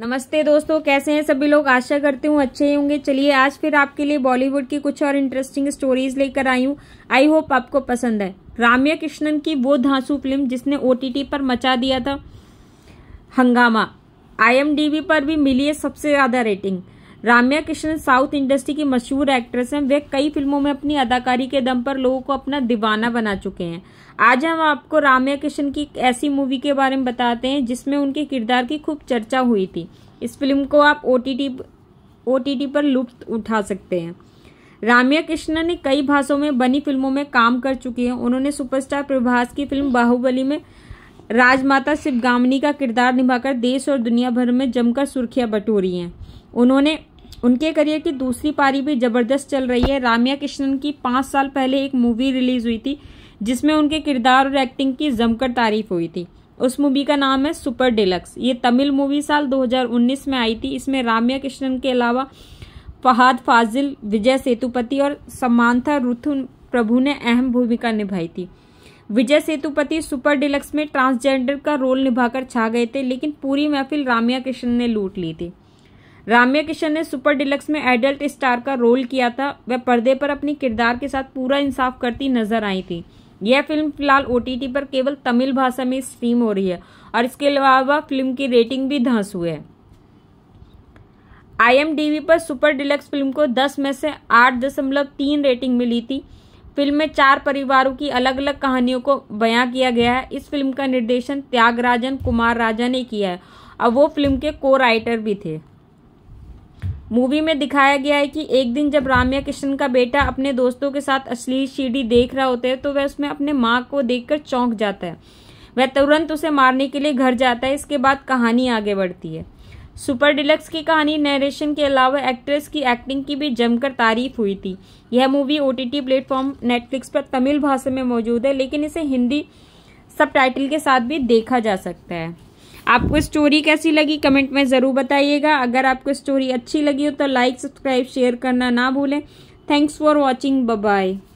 नमस्ते दोस्तों कैसे हैं सभी लोग आशा करती हूँ अच्छे ही होंगे चलिए आज फिर आपके लिए बॉलीवुड की कुछ और इंटरेस्टिंग स्टोरीज लेकर आई हूँ आई होप आपको पसंद है राम्या कृष्णन की वो धांसू फिल्म जिसने ओटीटी पर मचा दिया था हंगामा आईएमडीबी पर भी मिली है सबसे ज़्यादा rating Ramya Krishna south industry की मशहूर एक्ट्रेस हैं वे कई फिल्मों में अपनी अदाकारी के दम पर लोगों को अपना दीवाना बना चुके हैं आज हम आपको राम्या कृष्ण की ऐसी मूवी के बारे में बताते हैं जिसमें उनके किरदार की खूब चर्चा हुई थी इस फिल्म को आप ओ टी पर लुप्त उठा सकते हैं राम्या कृष्णन ने कई भाषाओं में बनी फिल्मों में काम कर चुकी हैं उन्होंने सुपरस्टार प्रभास की फिल्म बाहुबली में राजमाता शिवगामनी का किरदार निभाकर देश और दुनिया भर में जमकर सुर्खियां बटोरी हैं उन्होंने उनके करियर की दूसरी पारी भी जबरदस्त चल रही है रामिया कृष्णन की पाँच साल पहले एक मूवी रिलीज हुई थी जिसमें उनके किरदार और एक्टिंग की जमकर तारीफ हुई थी उस मूवी का नाम है सुपर डिलक्स ये तमिल मूवी साल 2019 में आई थी इसमें राम्या कृष्णन के अलावा फहाद फाजिल विजय सेतुपति और समानथा रुथुन प्रभु ने अहम भूमिका निभाई थी विजय सेतुपति सुपर डिलक्स में ट्रांसजेंडर का रोल निभाकर छा गए थे लेकिन पूरी महफिल राम्या किशन ने लूट ली थी राम्या किशन ने सुपर डिलक्स में एडल्ट स्टार का रोल किया था वह पर्दे पर अपने किरदार के साथ पूरा इंसाफ करती नजर आई थी यह फिल्म फिलहाल ओ पर केवल तमिल भाषा में स्ट्रीम हो रही है और इसके अलावा फिल्म की रेटिंग भी धंस हुई है आईएमडीबी पर सुपर डिलक्स फिल्म को 10 में से 8.3 रेटिंग मिली थी फिल्म में चार परिवारों की अलग अलग कहानियों को बयां किया गया है इस फिल्म का निर्देशन त्यागराजन कुमार राजा ने किया है और वो फिल्म के को राइटर भी थे मूवी में दिखाया गया है कि एक दिन जब राम्या कृष्ण का बेटा अपने दोस्तों के साथ अश्लील सीढ़ी देख रहा होता है तो वह उसमें अपने माँ को देखकर चौंक जाता है वह तुरंत उसे मारने के लिए घर जाता है इसके बाद कहानी आगे बढ़ती है सुपर डिलक्स की कहानी नरेशन के अलावा एक्ट्रेस की एक्टिंग की भी जमकर तारीफ हुई थी यह movie O T platform Netflix पर तमिल भाषा में मौजूद है लेकिन इसे हिंदी सब के साथ भी देखा जा सकता है आपको स्टोरी कैसी लगी कमेंट में ज़रूर बताइएगा अगर आपको स्टोरी अच्छी लगी हो तो लाइक सब्सक्राइब शेयर करना ना भूलें थैंक्स फॉर वॉचिंग बाय